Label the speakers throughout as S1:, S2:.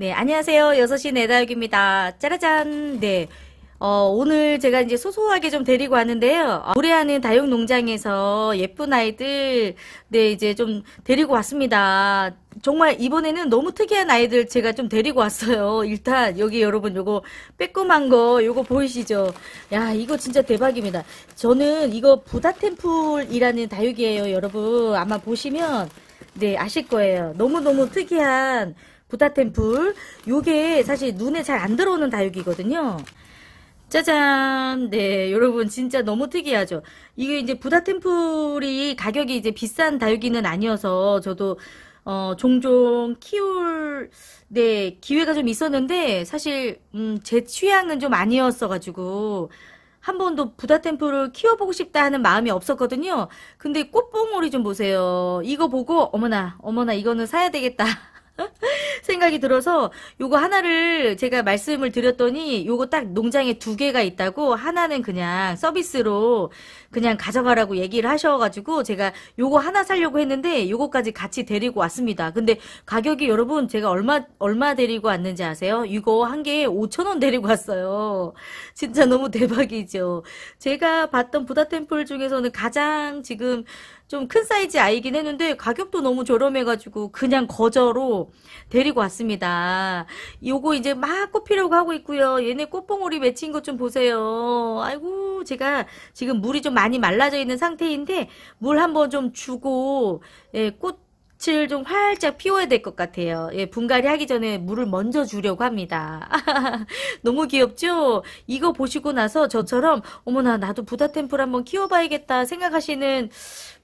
S1: 네, 안녕하세요. 6시 내다육입니다. 짜라잔. 네. 어, 오늘 제가 이제 소소하게 좀 데리고 왔는데요. 어, 아, 노래하는 다육 농장에서 예쁜 아이들, 네, 이제 좀 데리고 왔습니다. 정말 이번에는 너무 특이한 아이들 제가 좀 데리고 왔어요. 일단 여기 여러분 요거 빼꼼한 거 요거 보이시죠? 야, 이거 진짜 대박입니다. 저는 이거 부다 템플이라는 다육이에요, 여러분. 아마 보시면 네, 아실 거예요. 너무너무 특이한 부타템플 요게 사실 눈에 잘 안 들어오는 다육이거든요. 짜잔 네 여러분 진짜 너무 특이하죠 이게 이제 부다템플이 가격이 이제 비싼 다육이는 아니어서 저도 어 종종 키울 네 기회가 좀 있었는데 사실 음 제 취향은 좀 아니었어 가지고 한 번도 부다템플을 키워보고 싶다 하는 마음이 없었거든요 근데 꽃봉오리 좀 보세요 이거 보고 어머나 어머나 이거는 사야 되겠다 생각이 들어서 요거 하나를 제가 말씀을 드렸더니 요거 딱 농장에 두 개가 있다고 하나는 그냥 서비스로 그냥 가져가라고 얘기를 하셔가지고 제가 요거 하나 살려고 했는데 요거까지 같이 데리고 왔습니다. 근데 가격이 여러분 제가 얼마 얼마 데리고 왔는지 아세요? 이거 한 개에 5천 원 데리고 왔어요. 진짜 너무 대박이죠. 제가 봤던 부다템플 중에서는 가장 지금 좀큰 사이즈 아이긴 했는데 가격도 너무 저렴해가지고 그냥 거저로 데리고 왔습니다. 요거 이제 막 꽃피려고 하고 있고요. 얘네 꽃봉오리 맺힌 것좀 보세요. 아이고 제가 지금 물이 좀 많이 말라져 있는 상태인데 물 한번 좀 주고 예, 꽃 빛을 좀 활짝 피워야 될 것 같아요. 예, 분갈이 하기 전에 물을 먼저 주려고 합니다. 너무 귀엽죠? 이거 보시고 나서 저처럼 어머나 나도 부다템플 한번 키워봐야겠다 생각하시는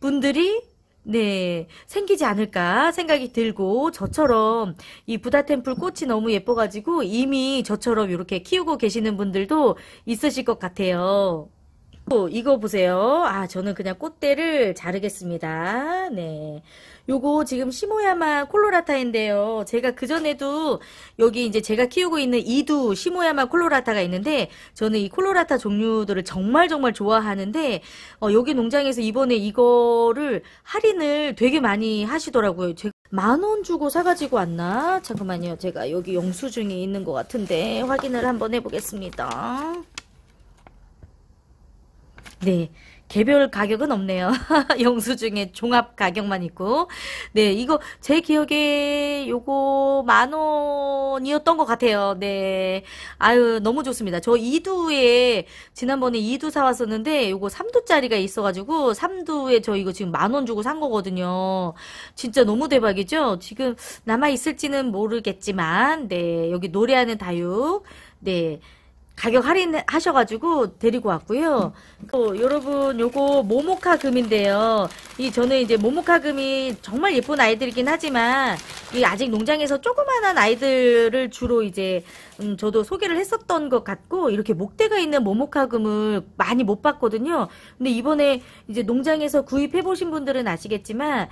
S1: 분들이 네, 생기지 않을까 생각이 들고 저처럼 이 부다템플 꽃이 너무 예뻐가지고 이미 저처럼 이렇게 키우고 계시는 분들도 있으실 것 같아요. 이거 보세요. 아, 저는 그냥 꽃대를 자르겠습니다. 네. 요거 지금 시모야마 콜로라타인데요. 제가 그전에도 여기 이제 제가 키우고 있는 이두 시모야마 콜로라타가 있는데 저는 이 콜로라타 종류들을 정말 정말 좋아하는데 어, 여기 농장에서 이번에 이거를 할인을 되게 많이 하시더라고요. 제가 만원 주고 사가지고 왔나? 잠깐만요. 제가 여기 영수증이 있는 것 같은데 확인을 한번 해보겠습니다. 네. 개별 가격은 없네요. 영수증에 종합 가격만 있고. 네, 이거 제 기억에 요거 만 원이었던 것 같아요. 네. 아유, 너무 좋습니다. 저 2두에 지난번에 2두 사왔었는데 요거 3두짜리가 있어가지고 3두에 저 이거 지금 만 원 주고 산 거거든요. 진짜 너무 대박이죠? 지금 남아있을지는 모르겠지만, 네. 여기 노래하는 다육. 네. 가격 할인하셔가지고 데리고 왔고요. 또 어, 여러분 요거 모모카 금인데요. 이 저는 이제 모모카 금이 정말 예쁜 아이들이긴 하지만 이 아직 농장에서 조그만한 아이들을 주로 이제 음 저도 소개를 했었던 것 같고 이렇게 목대가 있는 모모카 금을 많이 못 봤거든요. 근데 이번에 이제 농장에서 구입해 보신 분들은 아시겠지만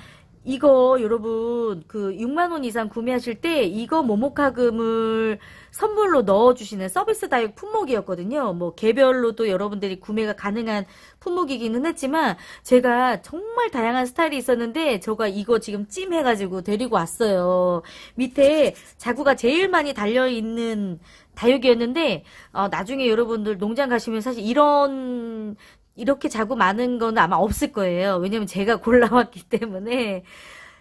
S1: 이거 여러분 그 6만 원 이상 구매하실 때 이거 모모카금을 선물로 넣어주시는 서비스 다육 품목이었거든요. 뭐 개별로도 여러분들이 구매가 가능한 품목이기는 했지만 제가 정말 다양한 스타일이 있었는데 저가 이거 지금 찜해가지고 데리고 왔어요. 밑에 자구가 제일 많이 달려있는 다육이었는데 어, 나중에 여러분들 농장 가시면 사실 이런 이렇게 자고 마는 건 아마 없을 거예요. 왜냐면 제가 골라왔기 때문에.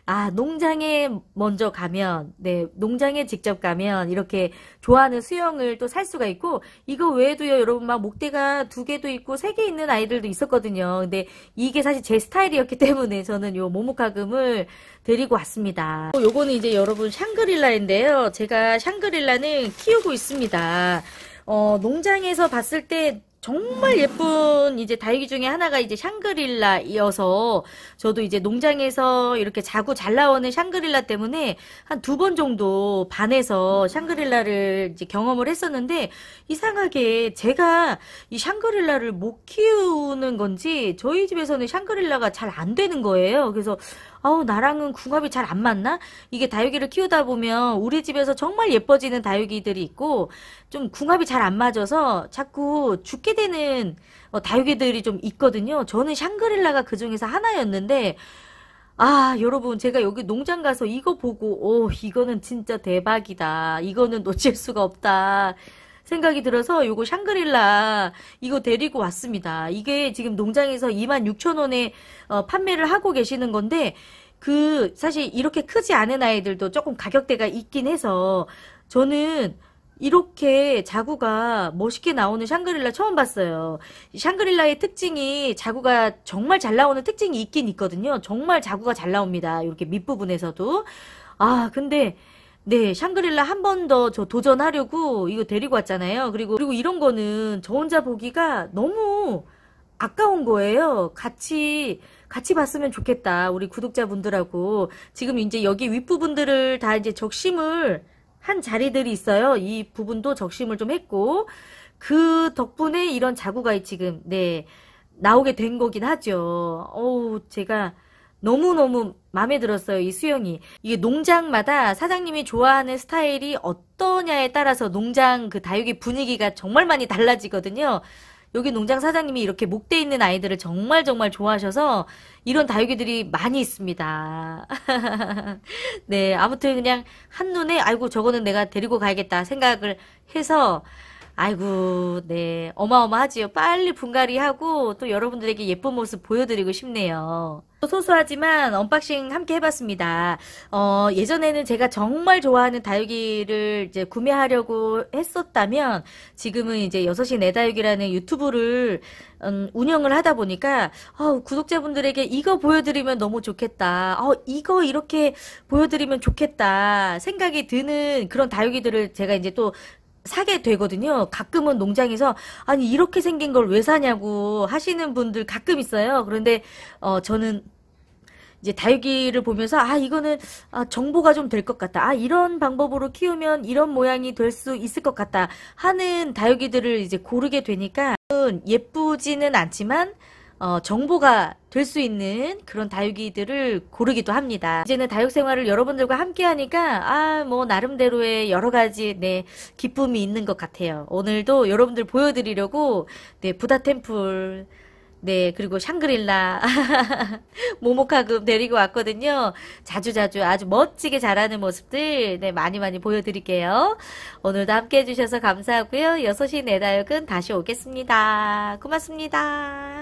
S1: 아, 농장에 먼저 가면, 네, 농장에 직접 가면 이렇게 좋아하는 수영을 또 살 수가 있고, 이거 외에도요, 여러분 막 목대가 두 개도 있고 세 개 있는 아이들도 있었거든요. 근데 이게 사실 제 스타일이었기 때문에 저는 요 모모카금을 데리고 왔습니다. 어, 요거는 이제 여러분 샹그릴라인데요. 제가 샹그릴라는 키우고 있습니다. 어, 농장에서 봤을 때 정말 예쁜 이제 다육이 중에 하나가 이제 샹그릴라이어서 저도 이제 농장에서 이렇게 자구 잘 나오는 샹그릴라 때문에 한 두 번 정도 반에서 샹그릴라를 이제 경험을 했었는데 이상하게 제가 이 샹그릴라를 못 키우는 건지 저희 집에서는 샹그릴라가 잘 안 되는 거예요. 그래서 아우 나랑은 궁합이 잘 안 맞나? 이게 다육이를 키우다 보면 우리 집에서 정말 예뻐지는 다육이들이 있고 좀 궁합이 잘 안 맞아서 자꾸 죽게 되는 어, 다육이들이 좀 있거든요. 저는 샹그릴라가 그 중에서 하나였는데 아, 여러분, 제가 여기 농장 가서 이거 보고, 오, 이거는 진짜 대박이다. 이거는 놓칠 수가 없다. 생각이 들어서 요거 샹그릴라 이거 데리고 왔습니다. 이게 지금 농장에서 26,000원에 어, 판매를 하고 계시는 건데 그 사실 이렇게 크지 않은 아이들도 조금 가격대가 있긴 해서 저는 이렇게 자구가 멋있게 나오는 샹그릴라 처음 봤어요. 샹그릴라의 특징이 자구가 정말 잘 나오는 특징이 있긴 있거든요. 정말 자구가 잘 나옵니다. 이렇게 밑부분에서도. 아, 근데 네, 샹그릴라 한 번 더 저 도전하려고 이거 데리고 왔잖아요. 그리고 그리고 이런 거는 저 혼자 보기가 너무 아까운 거예요. 같이 같이 봤으면 좋겠다. 우리 구독자분들하고 지금 이제 여기 윗부분들을 다 이제 적심을 한 자리들이 있어요. 이 부분도 적심을 좀 했고 그 덕분에 이런 자구가 지금 네 나오게 된 거긴 하죠. 어우 제가 너무너무 마음에 들었어요, 이 수영이. 이게 농장마다 사장님이 좋아하는 스타일이 어떠냐에 따라서 농장 그 다육이 분위기가 정말 많이 달라지거든요. 여기 농장 사장님이 이렇게 목대 있는 아이들을 정말 정말 좋아하셔서 이런 다육이들이 많이 있습니다. 네, 아무튼 그냥 한눈에 아이고 저거는 내가 데리고 가야겠다 생각을 해서 아이고, 네. 어마어마하지요. 빨리 분갈이하고 또 여러분들에게 예쁜 모습 보여드리고 싶네요. 소소하지만 언박싱 함께 해봤습니다. 어, 예전에는 제가 정말 좋아하는 다육이를 이제 구매하려고 했었다면 지금은 이제 6시 내 다육이라는 유튜브를 음, 운영을 하다 보니까 어, 구독자분들에게 이거 보여드리면 너무 좋겠다. 어, 이거 이렇게 보여드리면 좋겠다 생각이 드는 그런 다육이들을 제가 이제 또 사게 되거든요. 가끔은 농장에서 아니 이렇게 생긴 걸 왜 사냐고 하시는 분들 가끔 있어요. 그런데 어 저는 이제 다육이를 보면서 아 이거는 아, 정보가 좀 될 것 같다. 아 이런 방법으로 키우면 이런 모양이 될 수 있을 것 같다 하는 다육이들을 이제 고르게 되니까 예쁘지는 않지만 어, 정보가 될 수 있는 그런 다육이들을 고르기도 합니다. 이제는 다육 생활을 여러분들과 함께 하니까 아뭐 나름대로의 여러 가지 네 기쁨이 있는 것 같아요. 오늘도 여러분들 보여드리려고 네 부다 템플 네 그리고 샹그릴라 모모카금 데리고 왔거든요. 자주자주 아주 멋지게 자라는 모습들 네 많이 많이 보여드릴게요. 오늘도 함께 해주셔서 감사하고요. 6시 내 다육은 다시 오겠습니다. 고맙습니다.